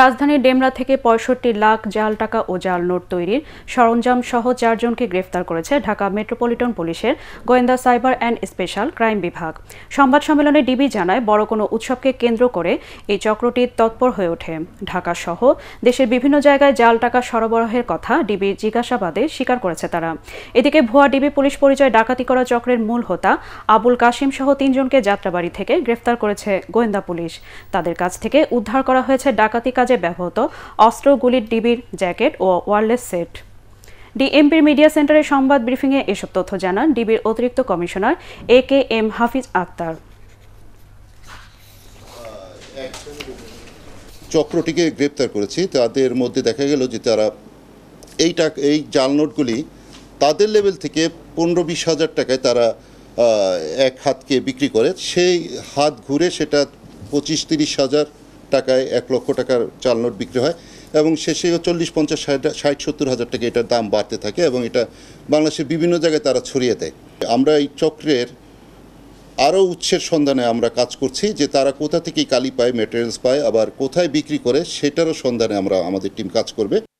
রাজধানীর ডেমরা থেকে পঁয়ষট্টি লাখ জাল টাকা ও জাল নোট তৈরির সরঞ্জাম সহ চারজনকে গ্রেফতার করেছে ঢাকা মেট্রোপলিটন পুলিশের গোয়েন্দা সাইবার অ্যান্ড স্পেশাল ক্রাইম বিভাগ সংবাদ সম্মেলনে ডিবি জানায় বড় কোনো উৎসবকে কেন্দ্র করে এই চক্রটি তৎপর হয়ে ওঠে ঢাকা সহ দেশের বিভিন্ন জায়গায় জাল টাকা সরবরাহের কথা ডিবি জিজ্ঞাসাবাদে স্বীকার করেছে তারা এদিকে ভুয়া ডিবি পুলিশ পরিচয় ডাকাতি করা চক্রের মূল হোতা আবুল কাশিম সহ তিনজনকে যাত্রাবাড়ি থেকে গ্রেফতার করেছে গোয়েন্দা পুলিশ তাদের কাছ থেকে উদ্ধার করা হয়েছে ডাকাতি কাজ কাজে ব্যবহৃত অস্ত্র গুলির ডিবির জ্যাকেট ও ওয়ারলেস সেট ডিএমপির মিডিয়া সেন্টারের সংবাদ ব্রিফিংয়ে এসব তথ্য জানান ডিবির অতিরিক্ত commissioner A K M Hafiz Akhtar চক্রটিকে গ্রেপ্তার করেছি তাদের মধ্যে দেখা গেল যে তারা এই টাকা এই জাল নোটগুলি তাদের লেভেল থেকে পনেরো বিশ হাজার টাকায় তারা এক হাতকে বিক্রি করে সেই হাত ঘুরে সেটা পঁচিশ তিরিশ হাজার টাকায় এক লক্ষ টাকার চাল নোট বিক্রি হয় এবং শেষেও চল্লিশ পঞ্চাশ ষাট ষাট সত্তর হাজার টাকা এটার দাম বাড়তে থাকে এবং এটা বাংলাদেশের বিভিন্ন জায়গায় তারা ছড়িয়ে দেয় আমরা এই চক্রের আরও উৎসের সন্ধানে আমরা কাজ করছি যে তারা কোথা থেকে কালি পায় মেটেরিয়ালস পায় আবার কোথায় বিক্রি করে সেটারও সন্ধানে আমরা আমাদের টিম কাজ করবে